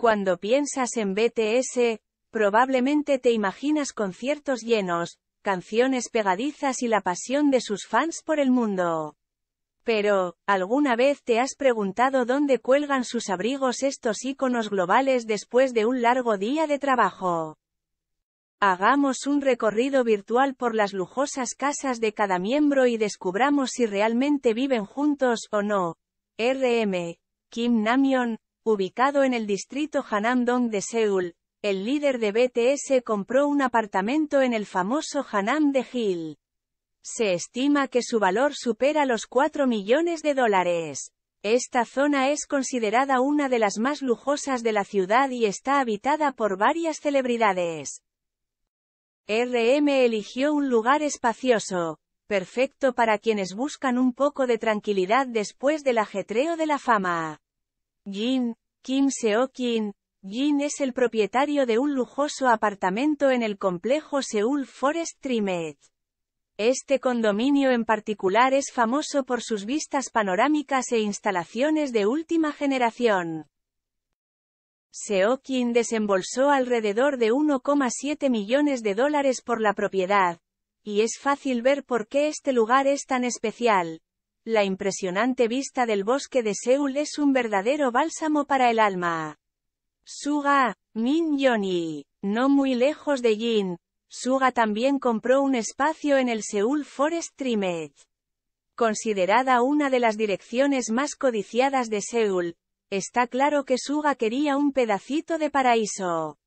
Cuando piensas en BTS, probablemente te imaginas conciertos llenos, canciones pegadizas y la pasión de sus fans por el mundo. Pero, ¿alguna vez te has preguntado dónde cuelgan sus abrigos estos íconos globales después de un largo día de trabajo? Hagamos un recorrido virtual por las lujosas casas de cada miembro y descubramos si realmente viven juntos o no. RM, Kim Namion ubicado en el distrito Hannam-dong de Seúl, el líder de BTS compró un apartamento en el famoso Hanam de Hill. Se estima que su valor supera los 4 millones de dólares. Esta zona es considerada una de las más lujosas de la ciudad y está habitada por varias celebridades. RM eligió un lugar espacioso, perfecto para quienes buscan un poco de tranquilidad después del ajetreo de la fama. Jin, Kim seo Jin es el propietario de un lujoso apartamento en el complejo Seoul Forest Trimet. Este condominio en particular es famoso por sus vistas panorámicas e instalaciones de última generación. Seokin desembolsó alrededor de 1,7 millones de dólares por la propiedad, y es fácil ver por qué este lugar es tan especial. La impresionante vista del bosque de Seúl es un verdadero bálsamo para el alma. Suga, Min Yoni, no muy lejos de Jin, Suga también compró un espacio en el Seúl Forest Trimet. Considerada una de las direcciones más codiciadas de Seúl, está claro que Suga quería un pedacito de paraíso.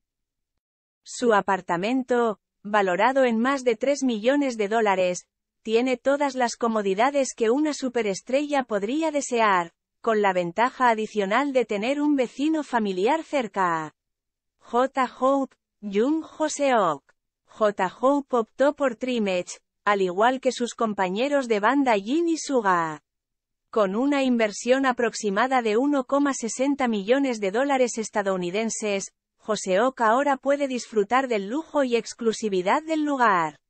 Su apartamento, valorado en más de 3 millones de dólares, tiene todas las comodidades que una superestrella podría desear, con la ventaja adicional de tener un vecino familiar cerca. J. Hope, Jung Joseok. J. Hope optó por Trimage, al igual que sus compañeros de banda Jin y Suga. Con una inversión aproximada de 1,60 millones de dólares estadounidenses, Joseok ahora puede disfrutar del lujo y exclusividad del lugar.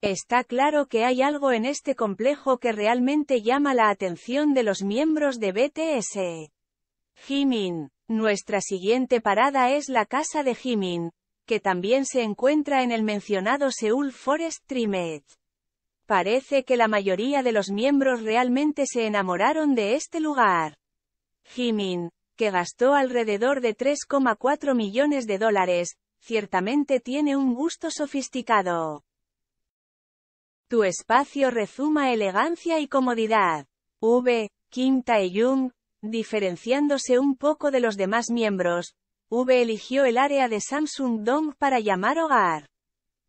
Está claro que hay algo en este complejo que realmente llama la atención de los miembros de BTS. Jimin. Nuestra siguiente parada es la casa de Jimin, que también se encuentra en el mencionado Seoul Forest Trimet. Parece que la mayoría de los miembros realmente se enamoraron de este lugar. Jimin, que gastó alrededor de 3,4 millones de dólares, ciertamente tiene un gusto sofisticado. Tu espacio rezuma elegancia y comodidad. V. Kim y jung diferenciándose un poco de los demás miembros, V eligió el área de Samsung Dong para llamar hogar.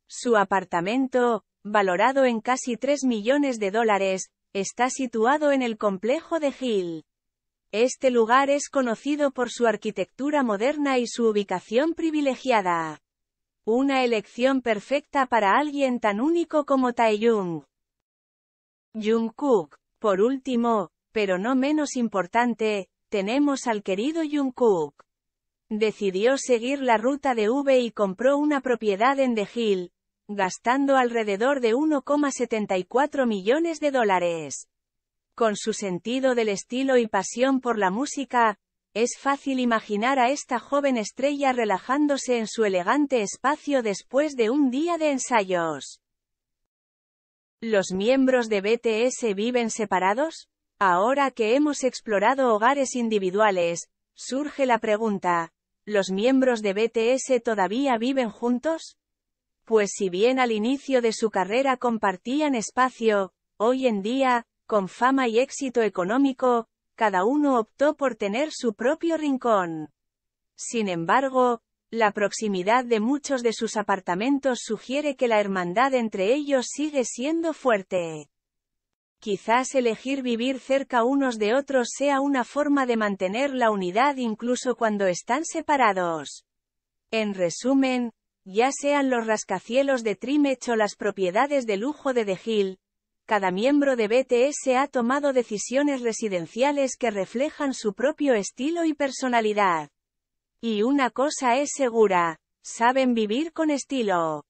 Su apartamento, valorado en casi 3 millones de dólares, está situado en el complejo de Hill. Este lugar es conocido por su arquitectura moderna y su ubicación privilegiada. Una elección perfecta para alguien tan único como Jung Jungkook. Por último, pero no menos importante, tenemos al querido Jungkook. Decidió seguir la ruta de V y compró una propiedad en The Hill, gastando alrededor de 1,74 millones de dólares. Con su sentido del estilo y pasión por la música, es fácil imaginar a esta joven estrella relajándose en su elegante espacio después de un día de ensayos. ¿Los miembros de BTS viven separados? Ahora que hemos explorado hogares individuales, surge la pregunta, ¿los miembros de BTS todavía viven juntos? Pues si bien al inicio de su carrera compartían espacio, hoy en día, con fama y éxito económico, cada uno optó por tener su propio rincón. Sin embargo, la proximidad de muchos de sus apartamentos sugiere que la hermandad entre ellos sigue siendo fuerte. Quizás elegir vivir cerca unos de otros sea una forma de mantener la unidad incluso cuando están separados. En resumen, ya sean los rascacielos de Trimech o las propiedades de lujo de De cada miembro de BTS ha tomado decisiones residenciales que reflejan su propio estilo y personalidad. Y una cosa es segura, saben vivir con estilo.